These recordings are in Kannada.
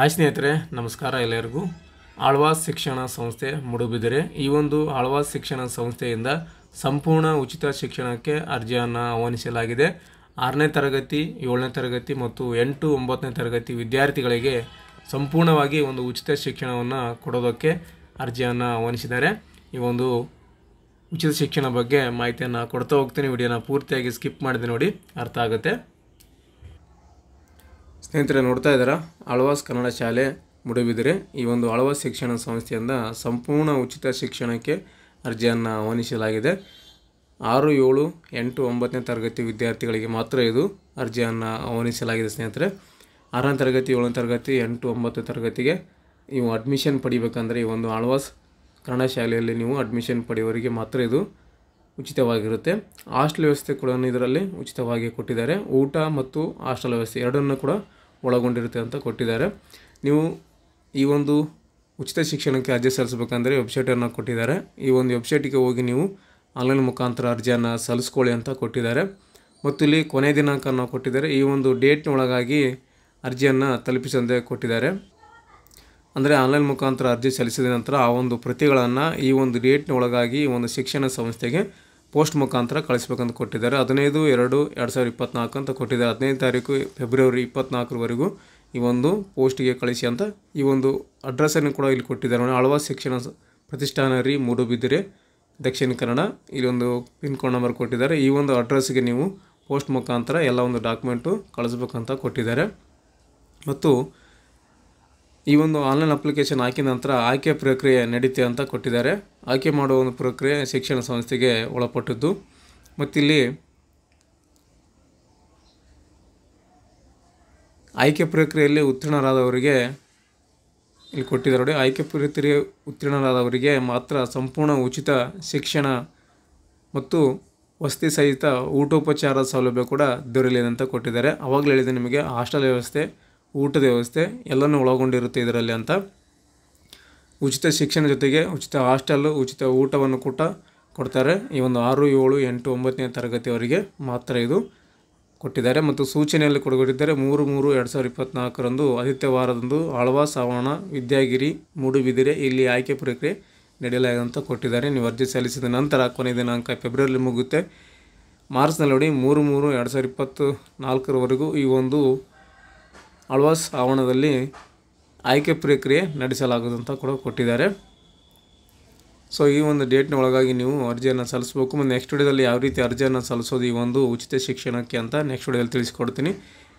ಆಯ್ ಸ್ನೇಹಿತರೆ ನಮಸ್ಕಾರ ಎಲ್ಲರಿಗೂ ಆಳ್ವಾಸ್ ಶಿಕ್ಷಣ ಸಂಸ್ಥೆ ಮುಡುಬಿದರೆ ಈ ಒಂದು ಆಳ್ವಾಸ್ ಶಿಕ್ಷಣ ಸಂಸ್ಥೆಯಿಂದ ಸಂಪೂರ್ಣ ಉಚಿತ ಶಿಕ್ಷಣಕ್ಕೆ ಅರ್ಜಿಯನ್ನು ಆಹ್ವಾನಿಸಲಾಗಿದೆ ಆರನೇ ತರಗತಿ ಏಳನೇ ತರಗತಿ ಮತ್ತು ಎಂಟು ಒಂಬತ್ತನೇ ತರಗತಿ ವಿದ್ಯಾರ್ಥಿಗಳಿಗೆ ಸಂಪೂರ್ಣವಾಗಿ ಒಂದು ಉಚಿತ ಶಿಕ್ಷಣವನ್ನು ಕೊಡೋದಕ್ಕೆ ಅರ್ಜಿಯನ್ನು ಆಹ್ವಾನಿಸಿದ್ದಾರೆ ಈ ಒಂದು ಉಚಿತ ಶಿಕ್ಷಣ ಬಗ್ಗೆ ಮಾಹಿತಿಯನ್ನು ಕೊಡ್ತಾ ಹೋಗ್ತೀನಿ ವಿಡಿಯೋನ ಪೂರ್ತಿಯಾಗಿ ಸ್ಕಿಪ್ ಮಾಡಿದೆ ನೋಡಿ ಅರ್ಥ ಆಗುತ್ತೆ ಸ್ನೇಹಿತರೆ ನೋಡ್ತಾ ಇದ್ದೀರಾ ಆಳ್ವಾಸ್ ಕನ್ನಡ ಶಾಲೆ ಮುಡುಬಿದರೆ ಈ ಒಂದು ಆಳ್ವಾಸ್ ಶಿಕ್ಷಣ ಸಂಸ್ಥೆಯಿಂದ ಸಂಪೂರ್ಣ ಉಚಿತ ಶಿಕ್ಷಣಕ್ಕೆ ಅರ್ಜಿಯನ್ನು ಆಹ್ವಾನಿಸಲಾಗಿದೆ ಆರು ಏಳು ಎಂಟು ಒಂಬತ್ತನೇ ತರಗತಿ ವಿದ್ಯಾರ್ಥಿಗಳಿಗೆ ಮಾತ್ರ ಇದು ಅರ್ಜಿಯನ್ನು ಆಹ್ವಾನಿಸಲಾಗಿದೆ ಸ್ನೇಹಿತರೆ ಆರನೇ ತರಗತಿ ಏಳನೇ ತರಗತಿ ಎಂಟು ಒಂಬತ್ತು ತರಗತಿಗೆ ನೀವು ಅಡ್ಮಿಷನ್ ಪಡಿಬೇಕಂದ್ರೆ ಈ ಒಂದು ಆಳ್ವಾಸ್ ಕನ್ನಡ ಶಾಲೆಯಲ್ಲಿ ನೀವು ಅಡ್ಮಿಷನ್ ಪಡೆಯುವವರಿಗೆ ಮಾತ್ರ ಇದು ಉಚಿತವಾಗಿರುತ್ತೆ ಹಾಸ್ಟೆಲ್ ವ್ಯವಸ್ಥೆ ಕೂಡ ಇದರಲ್ಲಿ ಉಚಿತವಾಗಿ ಕೊಟ್ಟಿದ್ದಾರೆ ಊಟ ಮತ್ತು ಹಾಸ್ಟೆಲ್ ವ್ಯವಸ್ಥೆ ಎರಡನ್ನೂ ಕೂಡ ಒಳಗೊಂಡಿರುತ್ತೆ ಅಂತ ಕೊಟ್ಟಿದ್ದಾರೆ ನೀವು ಈ ಒಂದು ಉಚಿತ ಶಿಕ್ಷಣಕ್ಕೆ ಅರ್ಜಿ ಸಲ್ಲಿಸಬೇಕಂದ್ರೆ ವೆಬ್ಸೈಟನ್ನು ಕೊಟ್ಟಿದ್ದಾರೆ ಈ ಒಂದು ವೆಬ್ಸೈಟಿಗೆ ಹೋಗಿ ನೀವು ಆನ್ಲೈನ್ ಮುಖಾಂತರ ಅರ್ಜಿಯನ್ನು ಸಲ್ಲಿಸ್ಕೊಳ್ಳಿ ಅಂತ ಕೊಟ್ಟಿದ್ದಾರೆ ಮತ್ತು ಇಲ್ಲಿ ದಿನಾಂಕ ದಿನಾಂಕನ ಕೊಟ್ಟಿದ್ದಾರೆ ಈ ಒಂದು ಡೇಟ್ನೊಳಗಾಗಿ ಅರ್ಜಿಯನ್ನು ತಲುಪಿಸಂದೆ ಕೊಟ್ಟಿದ್ದಾರೆ ಅಂದರೆ ಆನ್ಲೈನ್ ಮುಖಾಂತರ ಅರ್ಜಿ ಸಲ್ಲಿಸಿದ ನಂತರ ಆ ಒಂದು ಪ್ರತಿಗಳನ್ನು ಈ ಒಂದು ಡೇಟ್ನೊಳಗಾಗಿ ಈ ಒಂದು ಶಿಕ್ಷಣ ಸಂಸ್ಥೆಗೆ ಪೋಸ್ಟ್ ಮುಖಾಂತರ ಕಳಿಸ್ಬೇಕಂತ ಕೊಟ್ಟಿದ್ದಾರೆ ಹದಿನೈದು ಎರಡು ಎರಡು ಸಾವಿರದ ಇಪ್ಪತ್ನಾಲ್ಕು ಅಂತ ಕೊಟ್ಟಿದ್ದಾರೆ ಹದಿನೈದು ತಾರೀಕು ಫೆಬ್ರವರಿ ಇಪ್ಪತ್ನಾಲ್ಕರವರೆಗೂ ಈ ಒಂದು ಪೋಸ್ಟಿಗೆ ಕಳಿಸಿ ಅಂತ ಈ ಒಂದು ಅಡ್ರೆಸ್ಸನ್ನು ಕೂಡ ಇಲ್ಲಿ ಕೊಟ್ಟಿದ್ದಾರೆ ಆಳ್ವಾಸ್ ಶಿಕ್ಷಣ ಪ್ರತಿಷ್ಠಾನ ರೀ ಮೂಡುಬಿದಿರೆ ದಕ್ಷಿಣ ಕನ್ನಡ ಇಲ್ಲೊಂದು ಪಿನ್ ಕೋಡ್ ನಂಬರ್ ಕೊಟ್ಟಿದ್ದಾರೆ ಈ ಒಂದು ಅಡ್ರೆಸ್ಗೆ ನೀವು ಪೋಸ್ಟ್ ಮುಖಾಂತರ ಎಲ್ಲ ಒಂದು ಡಾಕ್ಯುಮೆಂಟು ಕಳಿಸ್ಬೇಕಂತ ಕೊಟ್ಟಿದ್ದಾರೆ ಮತ್ತು ಈ ಒಂದು ಆನ್ಲೈನ್ ಅಪ್ಲಿಕೇಶನ್ ಹಾಕಿದ ನಂತರ ಆಯ್ಕೆ ಪ್ರಕ್ರಿಯೆ ನಡೀತೆ ಅಂತ ಕೊಟ್ಟಿದ್ದಾರೆ ಆಯ್ಕೆ ಮಾಡುವ ಒಂದು ಪ್ರಕ್ರಿಯೆ ಶಿಕ್ಷಣ ಸಂಸ್ಥೆಗೆ ಒಳಪಟ್ಟದ್ದು ಮತ್ತಿಲ್ಲಿ ಆಯ್ಕೆ ಪ್ರಕ್ರಿಯೆಯಲ್ಲಿ ಉತ್ತೀರ್ಣರಾದವರಿಗೆ ಇಲ್ಲಿ ಕೊಟ್ಟಿದ್ದಾರೆ ನೋಡಿ ಆಯ್ಕೆ ಪ್ರಕ್ರಿಯೆ ಉತ್ತೀರ್ಣರಾದವರಿಗೆ ಮಾತ್ರ ಸಂಪೂರ್ಣ ಉಚಿತ ಶಿಕ್ಷಣ ಮತ್ತು ವಸತಿ ಸಹಿತ ಊಟೋಪಚಾರದ ಸೌಲಭ್ಯ ಕೂಡ ದೊರೆಯಲಿದೆ ಅಂತ ಕೊಟ್ಟಿದ್ದಾರೆ ಅವಾಗಲೇ ಹೇಳಿದೆ ನಿಮಗೆ ಹಾಸ್ಟೆಲ್ ವ್ಯವಸ್ಥೆ ಊಟದ ವ್ಯವಸ್ಥೆ ಎಲ್ಲನೂ ಒಳಗೊಂಡಿರುತ್ತೆ ಇದರಲ್ಲಿ ಅಂತ ಉಚಿತ ಶಿಕ್ಷಣ ಜೊತೆಗೆ ಉಚಿತ ಹಾಸ್ಟೆಲ್ಲು ಉಚಿತ ಊಟವನ್ನು ಕೂಡ ಕೊಡ್ತಾರೆ ಈ ಒಂದು ಆರು ಏಳು ಎಂಟು ಒಂಬತ್ತನೇ ತರಗತಿಯವರಿಗೆ ಮಾತ್ರ ಇದು ಕೊಟ್ಟಿದ್ದಾರೆ ಮತ್ತು ಸೂಚನೆಯಲ್ಲಿ ಕೊಡಗೊಟ್ಟಿದ್ದಾರೆ ಮೂರು ಮೂರು ಎರಡು ಸಾವಿರದ ಇಪ್ಪತ್ತ್ನಾಲ್ಕರಂದು ವಾರದಂದು ಆಳ್ವಾ ಸಾವಣ ವಿದ್ಯಾಗಿರಿ ಮೂಡುಬಿದಿರೆ ಇಲ್ಲಿ ಆಯ್ಕೆ ಪ್ರಕ್ರಿಯೆ ನಡೆಯಲಾಗಿದೆ ಅಂತ ಕೊಟ್ಟಿದ್ದಾರೆ ನೀವು ಅರ್ಜಿ ಸಲ್ಲಿಸಿದ ನಂತರ ಕೊನೆಯ ದಿನಾಂಕ ಫೆಬ್ರವರಿಲಿ ಮುಗುತ್ತೆ ಮಾರ್ಚ್ನಲ್ಲಿ ನೋಡಿ ಮೂರು ಮೂರು ಎರಡು ಸಾವಿರದ ಇಪ್ಪತ್ತು ನಾಲ್ಕರವರೆಗೂ ಈ ಒಂದು ಆಳ್ವಾಸ್ ಆವರಣದಲ್ಲಿ ಆಯ್ಕೆ ಪ್ರಕ್ರಿಯೆ ನಡೆಸಲಾಗುವುದು ಅಂತ ಕೂಡ ಕೊಟ್ಟಿದ್ದಾರೆ ಸೊ ಈ ಒಂದು ಡೇಟ್ನ ಒಳಗಾಗಿ ನೀವು ಅರ್ಜಿಯನ್ನು ಸಲ್ಲಿಸಬೇಕು ಮತ್ತು ನೆಕ್ಸ್ಟ್ ವಿಡಿಯೋದಲ್ಲಿ ಯಾವ ರೀತಿ ಅರ್ಜಿಯನ್ನು ಸಲ್ಲಿಸೋದು ಈ ಒಂದು ಉಚಿತ ಶಿಕ್ಷಣಕ್ಕೆ ಅಂತ ನೆಕ್ಸ್ಟ್ ವಿಡಿಯೋದಲ್ಲಿ ತಿಳಿಸ್ಕೊಡ್ತೀನಿ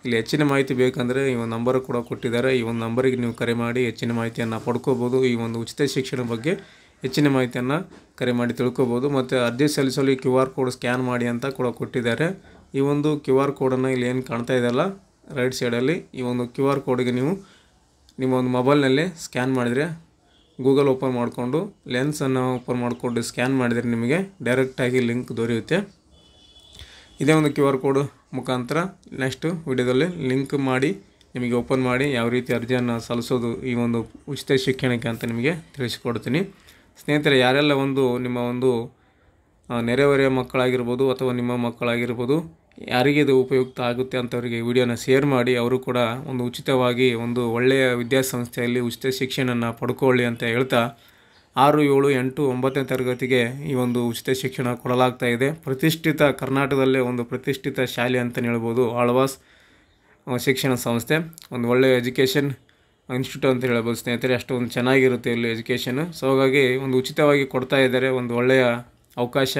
ಇಲ್ಲಿ ಹೆಚ್ಚಿನ ಮಾಹಿತಿ ಬೇಕಂದರೆ ಈ ಒಂದು ನಂಬರ್ ಕೂಡ ಕೊಟ್ಟಿದ್ದಾರೆ ಈ ಒಂದು ನಂಬರಿಗೆ ನೀವು ಕರೆ ಮಾಡಿ ಹೆಚ್ಚಿನ ಮಾಹಿತಿಯನ್ನು ಪಡ್ಕೋಬೋದು ಈ ಒಂದು ಉಚಿತ ಶಿಕ್ಷಣ ಬಗ್ಗೆ ಹೆಚ್ಚಿನ ಮಾಹಿತಿಯನ್ನು ಕರೆ ಮಾಡಿ ತಿಳ್ಕೋಬೋದು ಮತ್ತು ಅರ್ಜಿ ಸಲ್ಲಿಸಲು ಕ್ಯೂ ಆರ್ ಕೋಡ್ ಸ್ಕ್ಯಾನ್ ಮಾಡಿ ಅಂತ ಕೂಡ ಕೊಟ್ಟಿದ್ದಾರೆ ಈ ಒಂದು ಕ್ಯೂ ಆರ್ ಕೋಡನ್ನು ಇಲ್ಲಿ ಏನು ಕಾಣ್ತಾ ಇದೆಯಲ್ಲ ರೈಟ್ ಸೈಡಲ್ಲಿ ಈ ಒಂದು ಕ್ಯೂ ಆರ್ ಕೋಡ್ಗೆ ನೀವು ನಿಮ್ಮ ಒಂದು ಮೊಬೈಲ್ನಲ್ಲಿ ಸ್ಕ್ಯಾನ್ ಮಾಡಿದರೆ ಗೂಗಲ್ ಓಪನ್ ಮಾಡಿಕೊಂಡು ಲೆನ್ಸನ್ನು ಓಪನ್ ಮಾಡಿಕೊಂಡು ಸ್ಕ್ಯಾನ್ ಮಾಡಿದರೆ ನಿಮಗೆ ಡೈರೆಕ್ಟಾಗಿ ಲಿಂಕ್ ದೊರೆಯುತ್ತೆ ಇದೇ ಒಂದು ಕ್ಯೂ ಆರ್ ಕೋಡ್ ಮುಖಾಂತರ ನೆಕ್ಸ್ಟ್ ವಿಡಿಯೋದಲ್ಲಿ ಲಿಂಕ್ ಮಾಡಿ ನಿಮಗೆ ಓಪನ್ ಮಾಡಿ ಯಾವ ರೀತಿ ಅರ್ಜಿಯನ್ನು ಸಲ್ಲಿಸೋದು ಈ ಒಂದು ಉಚಿತ ಶಿಕ್ಷಣಕ್ಕೆ ಅಂತ ನಿಮಗೆ ತಿಳಿಸಿಕೊಡ್ತೀನಿ ಸ್ನೇಹಿತರೆ ಯಾರೆಲ್ಲ ಒಂದು ನಿಮ್ಮ ಒಂದು ನೆರೆಹೊರೆಯ ಮಕ್ಕಳಾಗಿರ್ಬೋದು ಅಥವಾ ನಿಮ್ಮ ಮಕ್ಕಳಾಗಿರ್ಬೋದು ಯಾರಿಗೆ ಇದು ಉಪಯುಕ್ತ ಆಗುತ್ತೆ ಅಂತವರಿಗೆ ವಿಡಿಯೋನ ಶೇರ್ ಮಾಡಿ ಅವರು ಕೂಡ ಒಂದು ಉಚಿತವಾಗಿ ಒಂದು ಒಳ್ಳೆಯ ವಿದ್ಯಾಸಂಸ್ಥೆಯಲ್ಲಿ ಉಚಿತ ಶಿಕ್ಷಣನ ಪಡ್ಕೊಳ್ಳಿ ಅಂತ ಹೇಳ್ತಾ ಆರು ಏಳು ಎಂಟು ಒಂಬತ್ತನೇ ತರಗತಿಗೆ ಈ ಒಂದು ಉಚಿತ ಶಿಕ್ಷಣ ಕೊಡಲಾಗ್ತಾ ಇದೆ ಪ್ರತಿಷ್ಠಿತ ಕರ್ನಾಟಕದಲ್ಲೇ ಒಂದು ಪ್ರತಿಷ್ಠಿತ ಶಾಲೆ ಅಂತಲೇ ಹೇಳ್ಬೋದು ಆಳ್ವಾಸ್ ಶಿಕ್ಷಣ ಸಂಸ್ಥೆ ಒಂದು ಒಳ್ಳೆಯ ಎಜುಕೇಷನ್ ಇನ್ಸ್ಟಿಟ್ಯೂಟ್ ಅಂತ ಹೇಳ್ಬೋದು ಸ್ನೇಹಿತರೆ ಅಷ್ಟೊಂದು ಚೆನ್ನಾಗಿರುತ್ತೆ ಇಲ್ಲಿ ಎಜುಕೇಷನ್ ಸೊ ಹಾಗಾಗಿ ಒಂದು ಉಚಿತವಾಗಿ ಕೊಡ್ತಾ ಇದ್ದಾರೆ ಒಂದು ಒಳ್ಳೆಯ ಅವಕಾಶ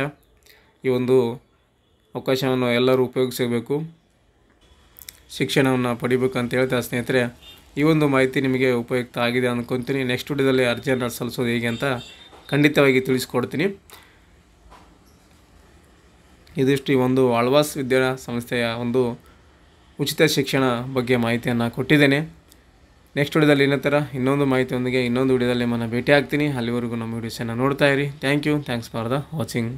ಈ ಒಂದು ಅವಕಾಶವನ್ನು ಎಲ್ಲರೂ ಉಪಯೋಗಿಸಬೇಕು ಶಿಕ್ಷಣವನ್ನು ಪಡಿಬೇಕು ಅಂತ ಹೇಳ್ತಾ ಸ್ನೇಹಿತರೆ ಈ ಒಂದು ಮಾಹಿತಿ ನಿಮಗೆ ಉಪಯುಕ್ತ ಆಗಿದೆ ಅಂದ್ಕೊಂತೀನಿ ನೆಕ್ಸ್ಟ್ ವಿಡಿಯೋದಲ್ಲಿ ಅರ್ಜಿಯನ್ನು ಸಲ್ಲಿಸೋದು ಹೇಗೆ ಅಂತ ಖಂಡಿತವಾಗಿ ತಿಳಿಸ್ಕೊಡ್ತೀನಿ ಇದಿಷ್ಟು ಈ ಒಂದು ಆಳ್ವಾಸ್ ವಿದ್ಯಾ ಸಂಸ್ಥೆಯ ಒಂದು ಉಚಿತ ಶಿಕ್ಷಣ ಬಗ್ಗೆ ಮಾಹಿತಿಯನ್ನು ಕೊಟ್ಟಿದ್ದೇನೆ ನೆಕ್ಸ್ಟ್ ವಿಡಿಯೋದಲ್ಲಿ ಇನ್ನೊಂಥರ ಇನ್ನೊಂದು ಮಾಹಿತಿಯೊಂದಿಗೆ ಇನ್ನೊಂದು ವಿಡಿಯೋದಲ್ಲಿ ನಿಮ್ಮನ್ನು ಭೇಟಿ ಆಗ್ತೀನಿ ಅಲ್ಲಿವರೆಗೂ ನಮ್ಮ ವಿಡಿಯೋಸನ್ನು ನೋಡ್ತಾ ಇರಿ thank you thanks for the watching